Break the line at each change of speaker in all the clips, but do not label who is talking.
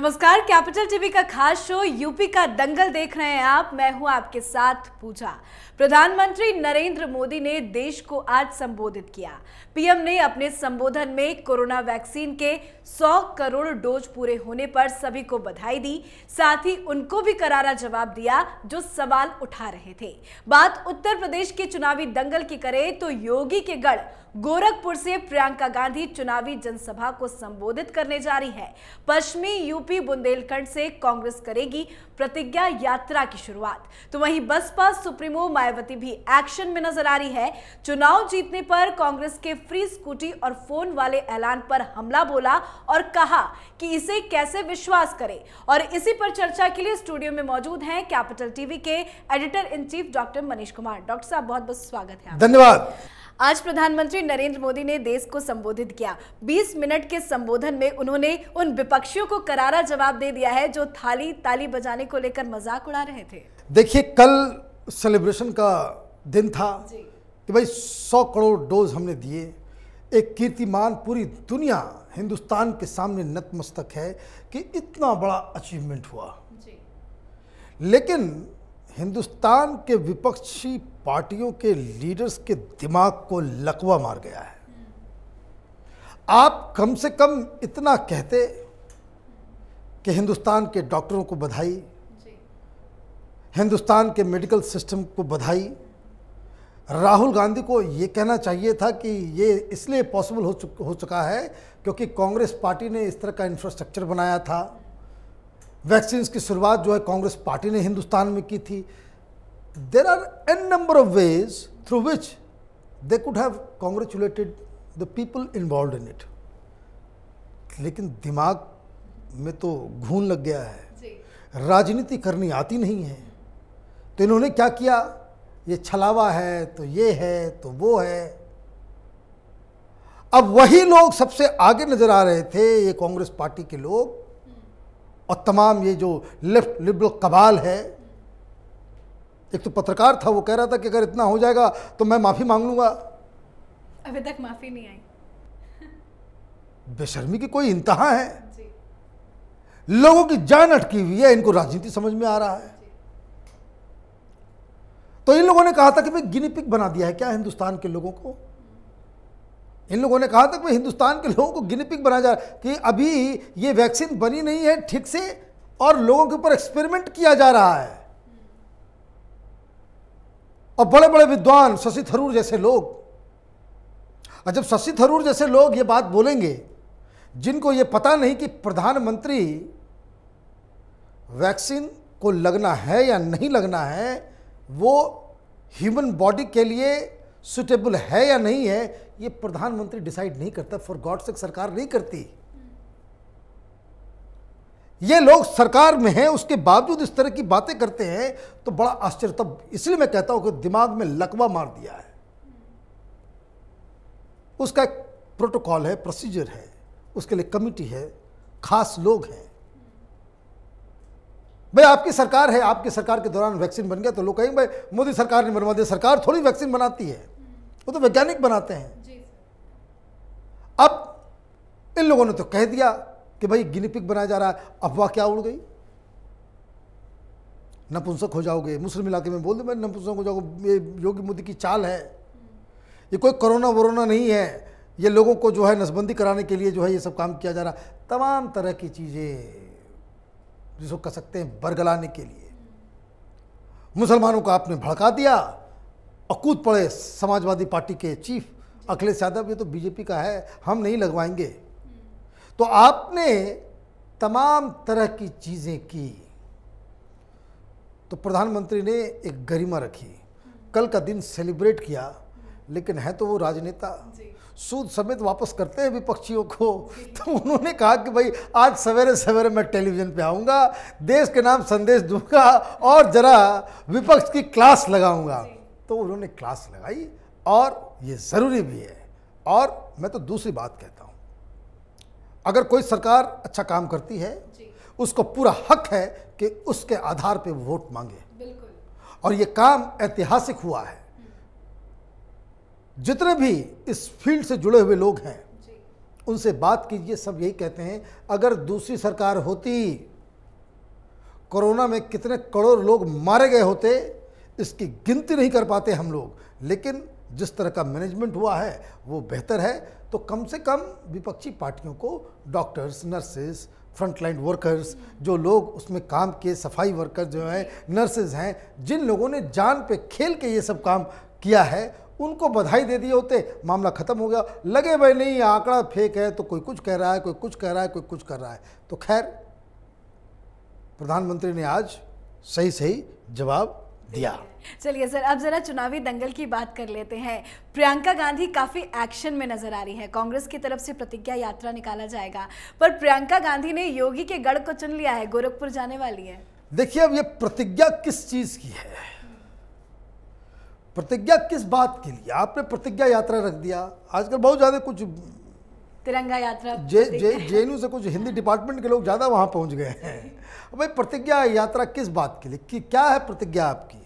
नमस्कार capital TV का खास शो यूपी का दंगल देख रहे हैं आप मैं हूं आपके साथ पूजा प्रधानमंत्री नरेंद्र मोदी ने देश को आज संबोधित किया पीएम ने अपने संबोधन में कोरोना वैक्सीन के 100 करोड़ डोज पूरे होने पर सभी को बधाई दी साथ ही उनको भी करारा जवाब दिया जो सवाल उठा रहे थे बात उत्तर प्रदेश के चुनावी दंगल की करे तो योगी के गढ़ गोरखपुर से प्रियंका गांधी चुनावी जनसभा को संबोधित करने जा रही है पश्चिमी यूपी यूपी बुंदेलखंड से कांग्रेस करेगी प्रतिज्ञा यात्रा की शुरुआत तो वहीं बसपा सुप्रीमो मायावती भी एक्शन में नजर आ रही है चुनाव जीतने पर कांग्रेस के फ्री स्कूटी और फोन वाले ऐलान पर हमला बोला और कहा कि इसे कैसे विश्वास करे और इसी पर चर्चा के लिए स्टूडियो में मौजूद है कैपिटल टीवी के editor in chief doctor Manish Kumar doctor साहब बहुत बहुत स्वागत है धन्यवाद आज प्रधानमंत्री नरेंद्र मोदी ने देश को संबोधित किया 20 मिनट के संबोधन में उन्होंने उन विपक्षियों को करारा जवाब दे दिया है जो थाली ताली बजाने को लेकर मजाक उड़ा रहे थे
देखिए कल सेलिब्रेशन का दिन था कि भाई 100 करोड़ डोज हमने दिए एक कीर्तिमान पूरी दुनिया हिंदुस्तान के सामने नतमस्तक है कि इतना बड़ा अचीवमेंट हुआ लेकिन हिंदुस्तान के विपक्षी पार्टियों के लीडर्स के दिमाग को लकवा मार गया है आप कम से कम इतना कहते कि हिंदुस्तान के डॉक्टरों को बधाई हिंदुस्तान के मेडिकल सिस्टम को बधाई राहुल गांधी को ये कहना चाहिए था कि ये इसलिए पॉसिबल हो हो चुका है क्योंकि कांग्रेस पार्टी ने इस तरह का इंफ्रास्ट्रक्चर बनाया था वैक्सीन की शुरुआत जो है कांग्रेस पार्टी ने हिंदुस्तान में की थी there are an number of ways through which they could have congratulated the people involved in it लेकिन दिमाग में तो घून लग गया है राजनीति करनी आती नहीं है तो इन्होंने क्या किया ये छलावा है तो ये है तो वो है अब वही लोग सबसे आगे नजर आ रहे थे ये कांग्रेस पार्टी के लोग और तमाम ये जो लेफ्ट लिबरल कबाल है एक तो पत्रकार था वो कह रहा था कि अगर इतना हो जाएगा तो मैं माफ़ी मांग लूंगा
अभी तक माफ़ी नहीं आई
बेशर्मी की कोई इंतहा है लोगों की जान अटकी हुई है इनको राजनीति समझ में आ रहा है तो इन लोगों ने कहा था कि भाई गिनी पिक बना दिया है क्या हिंदुस्तान के लोगों को इन लोगों ने कहा था कि हिंदुस्तान के लोगों को गिनपिंग बनाया जा रहा कि अभी ये वैक्सीन बनी नहीं है ठीक से और लोगों के ऊपर एक्सपेरिमेंट किया जा रहा है और बड़े बड़े विद्वान शशि थरूर जैसे लोग और जब शशि थरूर जैसे लोग ये बात बोलेंगे जिनको ये पता नहीं कि प्रधानमंत्री वैक्सीन को लगना है या नहीं लगना है वो ह्यूमन बॉडी के लिए सुटेबल है या नहीं है ये प्रधानमंत्री डिसाइड नहीं करता फॉर गॉड से सरकार नहीं करती ये लोग सरकार में हैं उसके बावजूद इस तरह की बातें करते हैं तो बड़ा आश्चर्य तब इसलिए मैं कहता हूं कि दिमाग में लकवा मार दिया है उसका एक प्रोटोकॉल है प्रोसीजर है उसके लिए कमिटी है खास लोग हैं भाई आपकी सरकार है आपकी सरकार के दौरान वैक्सीन बन गया तो लोग कहेंगे भाई मोदी सरकार ने बनवा दिया सरकार थोड़ी वैक्सीन बनाती है वो तो वैज्ञानिक बनाते हैं अब इन लोगों ने तो कह दिया कि भाई गिनीपिक बनाया जा रहा है अफवाह क्या उड़ गई नपुंसक हो जाओगे मुस्लिम इलाके में बोल दो मैं नपुंसक हो जाओगे ये योगी मोदी की चाल है ये कोई कोरोना वोरोना नहीं है ये लोगों को जो है नसबंदी कराने के लिए जो है ये सब काम किया जा रहा तमाम तरह की चीज़ें जिसको कह सकते हैं बरगलाने के लिए मुसलमानों को आपने भड़का दिया अकूत पड़े समाजवादी पार्टी के चीफ अखिलेश यादव ये तो बीजेपी का है हम नहीं लगवाएंगे तो आपने तमाम तरह की चीज़ें की तो प्रधानमंत्री ने एक गरिमा रखी कल का दिन सेलिब्रेट किया लेकिन है तो वो राजनेता सूद समेत वापस करते हैं विपक्षियों को तो उन्होंने कहा कि भाई आज सवेरे सवेरे मैं टेलीविज़न पे आऊँगा देश के नाम संदेश दूंगा और ज़रा विपक्ष की क्लास लगाऊंगा तो उन्होंने क्लास लगाई और ये ज़रूरी भी है और मैं तो दूसरी बात कहता हूँ अगर कोई सरकार अच्छा काम करती है उसको पूरा हक है कि उसके आधार पर वोट मांगे और ये काम ऐतिहासिक हुआ है जितने भी इस फील्ड से जुड़े हुए लोग हैं उनसे बात कीजिए सब यही कहते हैं अगर दूसरी सरकार होती कोरोना में कितने करोड़ लोग मारे गए होते इसकी गिनती नहीं कर पाते हम लोग लेकिन जिस तरह का मैनेजमेंट हुआ है वो बेहतर है तो कम से कम विपक्षी पार्टियों को डॉक्टर्स नर्सेस फ्रंटलाइन वर्कर्स जो लोग उसमें काम किए सफाई वर्कर जो हैं नर्सेज हैं जिन लोगों ने जान पे खेल के ये सब काम किया है उनको बधाई दे दिए होते मामला ख़त्म हो गया लगे भाई नहीं आंकड़ा फेक है तो कोई कुछ कह रहा है कोई कुछ कह रहा है कोई कुछ कर रहा है तो खैर प्रधानमंत्री ने आज सही सही जवाब दिया
चलिए सर अब जरा चुनावी दंगल की बात कर लेते हैं प्रियंका गांधी काफी एक्शन में नजर आ रही है कांग्रेस की तरफ से प्रतिज्ञा यात्रा निकाला जाएगा पर प्रियंका गांधी ने योगी के गढ़ को चुन लिया है गोरखपुर जाने वाली है
देखिए अब ये प्रतिज्ञा किस चीज की है प्रतिज्ञा किस बात के लिए आपने प्रतिज्ञा यात्रा रख दिया आजकल बहुत ज़्यादा कुछ
तिरंगा यात्रा जे जे जे
से कुछ हिंदी डिपार्टमेंट के लोग ज़्यादा वहां पहुंच गए हैं भाई प्रतिज्ञा यात्रा किस बात के लिए कि क्या है प्रतिज्ञा आपकी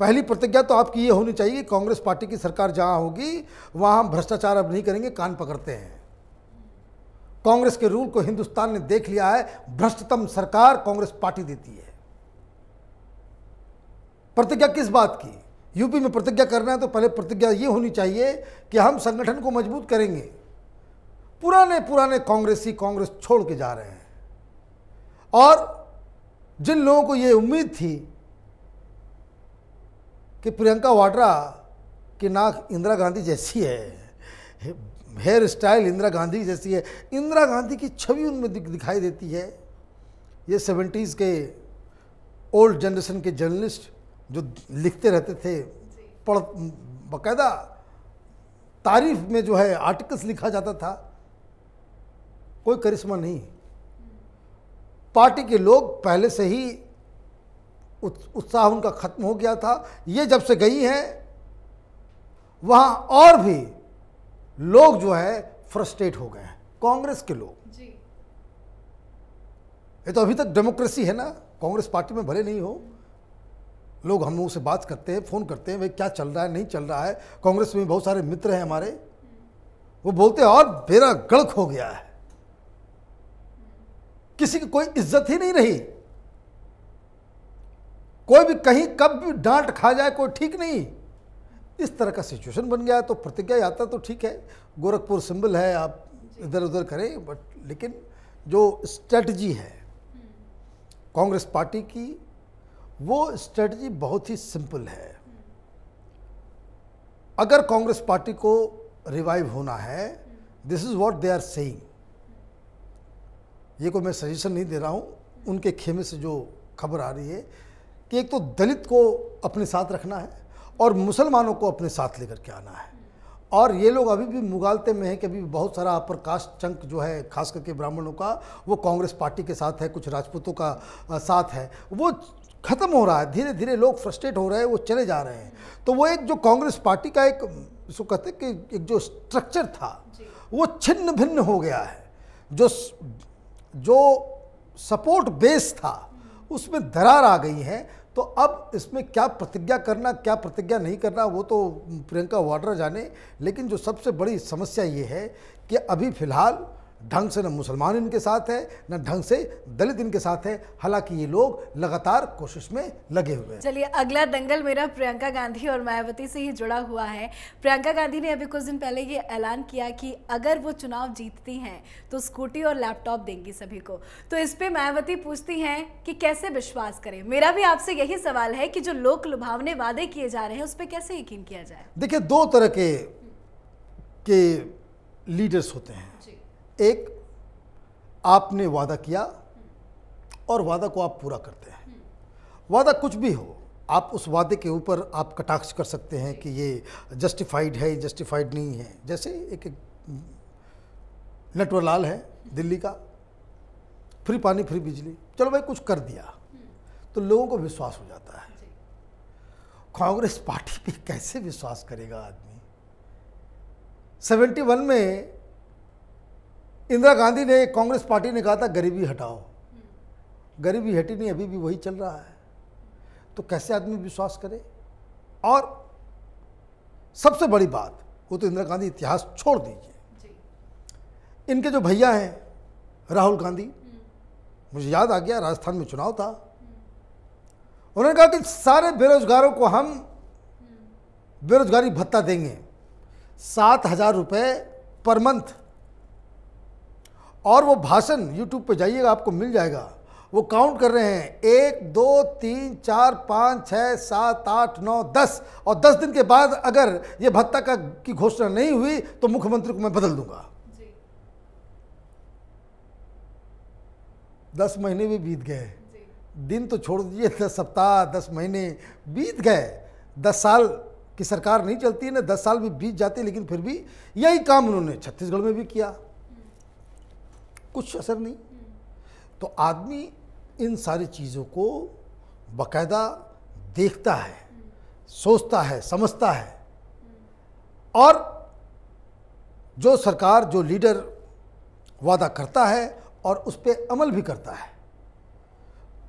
पहली प्रतिज्ञा तो आपकी ये होनी चाहिए कांग्रेस पार्टी की सरकार जहां होगी वहां हम भ्रष्टाचार अब नहीं करेंगे कान पकड़ते हैं कांग्रेस के रूल को हिंदुस्तान ने देख लिया है भ्रष्टतम सरकार कांग्रेस पार्टी देती है प्रतिज्ञा किस बात की यूपी में प्रतिज्ञा करना है तो पहले प्रतिज्ञा ये होनी चाहिए कि हम संगठन को मजबूत करेंगे पुराने पुराने कांग्रेसी कांग्रेस छोड़ के जा रहे हैं और जिन लोगों को ये उम्मीद थी कि प्रियंका वाड्रा की नाक इंदिरा गांधी जैसी है हेयर स्टाइल इंदिरा गांधी जैसी है इंदिरा गांधी की छवि उनमें दिखाई देती है ये सेवेंटीज़ के ओल्ड जनरेशन के जर्नलिस्ट जो लिखते रहते थे पढ़ बायदा तारीफ में जो है आर्टिकल्स लिखा जाता था कोई करिश्मा नहीं पार्टी के लोग पहले से ही उत्साह उनका खत्म हो गया था ये जब से गई हैं वहाँ और भी लोग जो है फ्रस्ट्रेट हो गए हैं कांग्रेस के लोग ये तो अभी तक डेमोक्रेसी है ना कांग्रेस पार्टी में भले नहीं हो लोग हम लोगों से बात करते हैं फ़ोन करते हैं भाई क्या चल रहा है नहीं चल रहा है कांग्रेस में बहुत सारे मित्र हैं हमारे वो बोलते हैं और बेरा गड़क हो गया है किसी की कोई इज्जत ही नहीं रही कोई भी कहीं कब भी डांट खा जाए कोई ठीक नहीं इस तरह का सिचुएशन बन गया है तो प्रतिज्ञा यात्रा तो ठीक है गोरखपुर सिंबल है आप इधर उधर करें बट लेकिन जो स्ट्रेटजी है हम्म। कांग्रेस पार्टी की वो स्ट्रेटजी बहुत ही सिंपल है अगर कांग्रेस पार्टी को रिवाइव होना है this is what they are saying ये को मैं सजेशन नहीं दे रहा हूँ उनके खेमे से जो खबर आ रही है कि एक तो दलित को अपने साथ रखना है और मुसलमानों को अपने साथ लेकर के आना है और ये लोग अभी भी मुगालते में हैं कि अभी बहुत सारा अपर कास्ट चंक जो है खास करके ब्राह्मणों का वो कांग्रेस पार्टी के साथ है कुछ राजपूतों का साथ है वो ख़त्म हो रहा है धीरे धीरे लोग फ्रस्ट्रेट हो रहे हैं वो चले जा रहे हैं तो वो एक जो कांग्रेस पार्टी का एक इसको कहते हैं कि एक जो स्ट्रक्चर था वो छिन्न भिन्न हो गया है जो जो सपोर्ट बेस था उसमें दरार आ गई है तो अब इसमें क्या प्रतिज्ञा करना क्या प्रतिज्ञा नहीं करना वो तो प्रियंका वाड्रा जाने लेकिन जो सबसे बड़ी समस्या ये है कि अभी फ़िलहाल ढंग से न मुसलमान इनके साथ है न ढंग से दलित इनके साथ है हालांकि ये लोग लगातार कोशिश में लगे हुए हैं
चलिए अगला दंगल मेरा प्रियंका गांधी और मायावती से ही जुड़ा हुआ है प्रियंका गांधी ने अभी कुछ दिन पहले ये ऐलान किया कि अगर वो चुनाव जीतती हैं तो स्कूटी और लैपटॉप देंगी सभी को तो इस पर मायावती पूछती हैं कि कैसे विश्वास करें मेरा भी आपसे यही सवाल है कि जो लोक लुभावने वादे किए जा रहे हैं उस पर कैसे यकीन किया जाए
देखिए दो तरह के के लीडर्स होते हैं एक आपने वादा किया और वादा को आप पूरा करते हैं वादा कुछ भी हो आप उस वादे के ऊपर आप कटाक्ष कर सकते हैं कि ये जस्टिफाइड है जस्टिफाइड नहीं है जैसे एक, एक नटवरलाल है दिल्ली का फ्री पानी फ्री बिजली चलो भाई कुछ कर दिया तो लोगों को विश्वास हो जाता है कांग्रेस पार्टी पे कैसे विश्वास करेगा आदमी 71 में इंदिरा गांधी ने कांग्रेस पार्टी ने कहा था गरीबी हटाओ गरीबी हटी नहीं अभी भी वही चल रहा है तो कैसे आदमी विश्वास करे और सबसे बड़ी बात वो तो इंदिरा गांधी इतिहास छोड़ दीजिए इनके जो भैया हैं राहुल गांधी हम्म। मुझे याद आ गया राजस्थान में चुनाव था हम्म। उन्होंने कहा कि सारे बेरोजगारों को हम हम्म। बेरोजगारी भत्ता देंगे सात हज़ार रुपये पर मंथ और वो भाषण यूट्यूब पे जाइएगा आपको मिल जाएगा वो काउंट कर रहे हैं एक दो तीन चार पाँच छः सात आठ नौ दस और दस दिन के बाद अगर ये भत्ता का की घोषणा नहीं हुई तो मुख्यमंत्री को मैं बदल दूंगा दस महीने भी बीत गए दिन तो छोड़ दीजिए दस सप्ताह दस महीने बीत गए दस साल की सरकार नहीं चलती है ना दस साल भी बीत जाते लेकिन फिर भी यही काम उन्होंने छत्तीसगढ़ में भी किया कुछ असर नहीं तो आदमी इन सारी चीज़ों को बकायदा देखता है सोचता है समझता है और जो सरकार जो लीडर वादा करता है और उस पर अमल भी करता है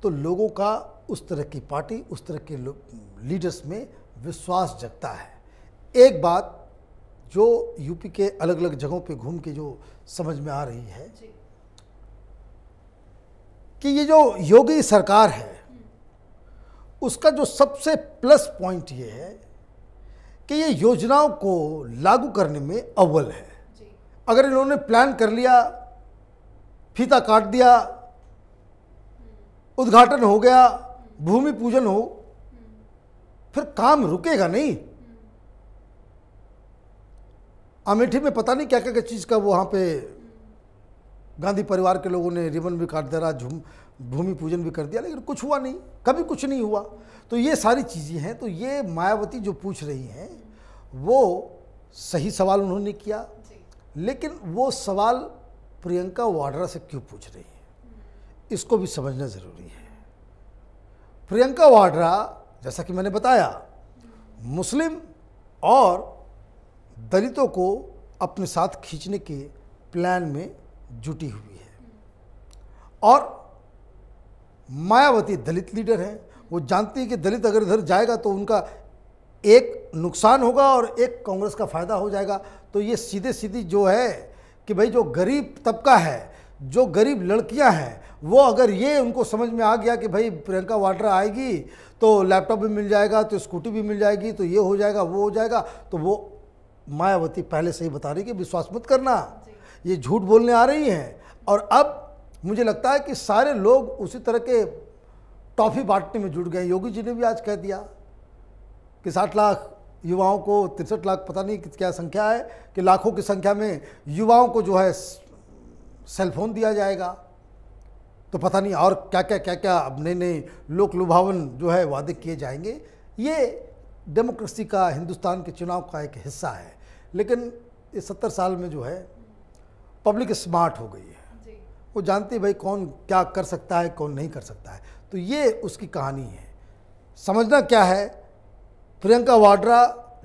तो लोगों का उस तरह की पार्टी उस तरह के लीडर्स में विश्वास जगता है एक बात जो यूपी के अलग अलग जगहों पे घूम के जो समझ में आ रही है कि ये जो योगी सरकार है उसका जो सबसे प्लस पॉइंट ये है कि ये योजनाओं को लागू करने में अव्वल है अगर इन्होंने प्लान कर लिया फीता काट दिया हम्म। उद्घाटन हो गया हम्म। भूमि पूजन हो हम्म। फिर काम रुकेगा नहीं अमेठी में पता नहीं क्या क्या, क्या चीज़ का वहाँ पे गांधी परिवार के लोगों ने रिबन भी काट दिया भूमि पूजन भी कर दिया लेकिन कुछ हुआ नहीं कभी कुछ नहीं हुआ तो ये सारी चीज़ें हैं तो ये मायावती जो पूछ रही हैं वो सही सवाल उन्होंने किया लेकिन वो सवाल प्रियंका वाड्रा से क्यों पूछ रही है इसको भी समझना ज़रूरी है प्रियंका वाड्रा जैसा कि मैंने बताया मुस्लिम और दलितों को अपने साथ खींचने के प्लान में जुटी हुई है और मायावती दलित लीडर हैं वो जानती है कि दलित अगर इधर जाएगा तो उनका एक नुकसान होगा और एक कांग्रेस का फायदा हो जाएगा तो ये सीधे सीधी जो है कि भाई जो गरीब तबका है जो गरीब लड़कियां हैं वो अगर ये उनको समझ में आ गया कि भाई प्रियंका वाड्रा आएगी तो लैपटॉप भी मिल जाएगा तो स्कूटी भी मिल जाएगी तो ये हो जाएगा वो हो जाएगा तो वो मायावती पहले से ही बता रही कि विश्वास मत करना ये झूठ बोलने आ रही हैं और अब मुझे लगता है कि सारे लोग उसी तरह के टॉफ़ी बांटने में जुट गए योगी जी ने भी आज कह दिया कि साठ लाख युवाओं को तिरसठ लाख पता नहीं क्या संख्या है कि लाखों की संख्या में युवाओं को जो है सेलफोन दिया जाएगा तो पता नहीं और क्या क्या क्या क्या अब नए नए लोक लुभावन जो है वादे किए जाएंगे ये डेमोक्रेसी का हिंदुस्तान के चुनाव का एक हिस्सा है लेकिन ये सत्तर साल में जो है पब्लिक स्मार्ट हो गई है वो जानती है भाई कौन क्या कर सकता है कौन नहीं कर सकता है तो ये उसकी कहानी है समझना क्या है प्रियंका वाड्रा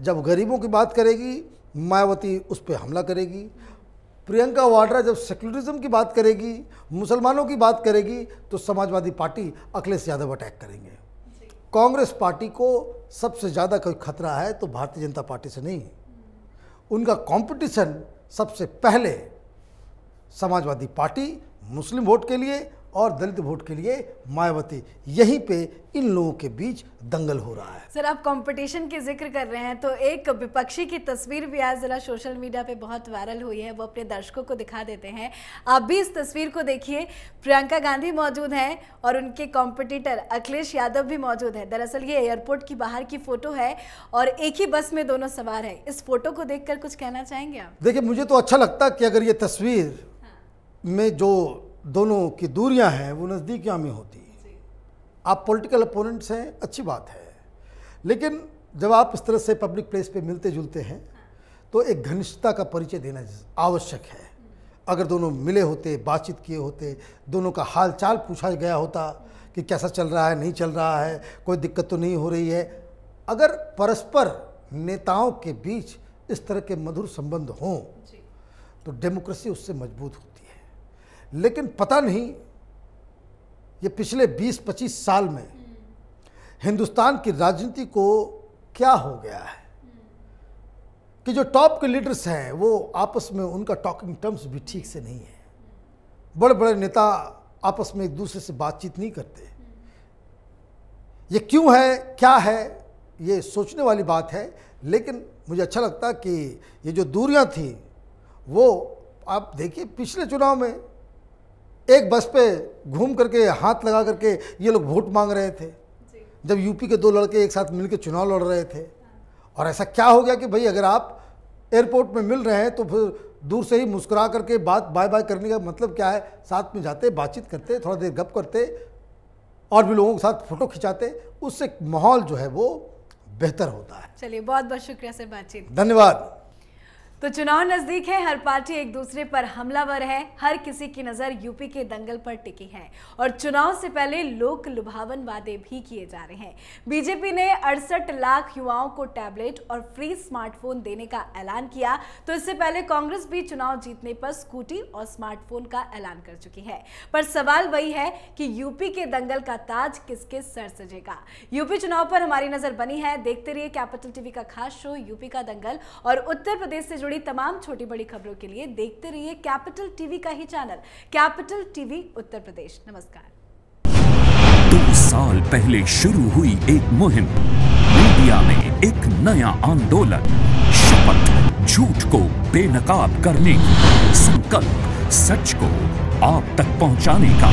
जब गरीबों की बात करेगी मायावती उस पर हमला करेगी प्रियंका वाड्रा जब सेक्युलरिज्म की बात करेगी मुसलमानों की बात करेगी तो समाजवादी पार्टी अखिलेश यादव अटैक करेंगे कांग्रेस पार्टी को सबसे ज़्यादा कोई खतरा है तो भारतीय जनता पार्टी से नहीं उनका कंपटीशन सबसे पहले समाजवादी पार्टी मुस्लिम वोट के लिए और दलित वोट के लिए मायावती यहीं पे इन लोगों के बीच दंगल हो रहा है
सर आप कंपटीशन की जिक्र कर रहे हैं तो एक विपक्षी की तस्वीर भी आज जरा सोशल मीडिया पे बहुत वायरल हुई है वो अपने दर्शकों को दिखा देते हैं आप भी इस तस्वीर को देखिए प्रियंका गांधी मौजूद हैं और उनके कॉम्पिटिटर अखिलेश यादव भी मौजूद है दरअसल ये एयरपोर्ट की बाहर की फोटो है और एक ही बस में दोनों सवार है इस फोटो को देख कुछ कहना चाहेंगे आप
देखिये मुझे तो अच्छा लगता कि अगर ये तस्वीर में जो दोनों की दूरियां हैं वो नज़दीकियाँ में होती हैं आप पॉलिटिकल अपोनेंट्स हैं अच्छी बात है लेकिन जब आप इस तरह से पब्लिक प्लेस पे मिलते जुलते हैं हाँ। तो एक घनिष्ठता का परिचय देना आवश्यक है अगर दोनों मिले होते बातचीत किए होते दोनों का हाल चाल पूछा गया होता कि कैसा चल रहा है नहीं चल रहा है कोई दिक्कत तो नहीं हो रही है अगर परस्पर नेताओं के बीच इस तरह के मधुर संबंध हों तो डेमोक्रेसी उससे मजबूत होती लेकिन पता नहीं ये पिछले 20-25 साल में हिंदुस्तान की राजनीति को क्या हो गया है कि जो टॉप के लीडर्स हैं वो आपस में उनका टॉकिंग टर्म्स भी ठीक से नहीं है बड़े बड़े नेता आपस में एक दूसरे से बातचीत नहीं करते ये क्यों है क्या है ये सोचने वाली बात है लेकिन मुझे अच्छा लगता कि ये जो दूरियां थी वो आप देखिए पिछले चुनाव में एक बस पे घूम करके हाथ लगा करके ये लोग वोट मांग रहे थे जब यूपी के दो लड़के एक साथ मिलकर चुनाव लड़ रहे थे और ऐसा क्या हो गया कि भाई अगर आप एयरपोर्ट में मिल रहे हैं तो फिर दूर से ही मुस्कुरा करके बात बाय बाय करने का मतलब क्या है साथ में जाते बातचीत करते थोड़ा देर गप करते और भी लोगों के साथ फ़ोटो खिंचाते उससे माहौल जो है वो बेहतर होता
है चलिए बहुत बहुत शुक्रिया सर बातचीत धन्यवाद तो चुनाव नज़दीक है हर पार्टी एक दूसरे पर हमलावर है हर किसी की नज़र यूपी के दंगल पर टिकी है और चुनाव से पहले लोक लुभावन वादे भी किए जा रहे हैं बीजेपी ने अड़सठ लाख युवाओं को टैबलेट और फ्री स्मार्टफोन देने का ऐलान किया तो इससे पहले कांग्रेस भी चुनाव जीतने पर स्कूटी और स्मार्टफोन का ऐलान कर चुकी है पर सवाल वही है कि यूपी के दंगल का ताज किसके सर सजेगा यूपी चुनाव पर हमारी नज़र बनी है देखते रहिए कैपिटल टीवी का खास शो यूपी का दंगल और उत्तर प्रदेश से जुड़े जुड़ी तमाम छोटी बड़ी खबरों के लिए देखते रहिए कैपिटल टीवी का ही channel capital TV Uttar Pradesh नमस्कार दो साल पहले शुरू हुई एक मुहिम मीडिया में एक नया आंदोलन शपथ झूठ को बेनकाब
करने संकल्प सच को आप तक पहुंचाने का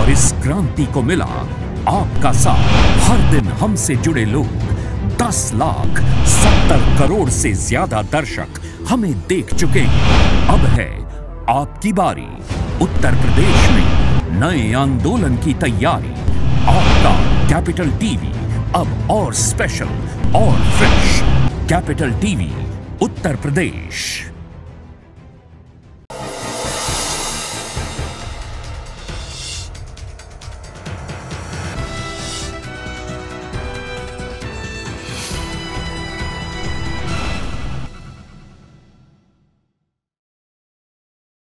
और इस क्रांति को मिला आपका साथ हर दिन हमसे जुड़े लोग दस लाख सत्तर करोड़ से ज्यादा दर्शक हमें देख चुके हैं अब है आपकी बारी उत्तर प्रदेश में नए आंदोलन
की तैयारी आपका कैपिटल टीवी अब और स्पेशल और फ्रेश कैपिटल टीवी उत्तर प्रदेश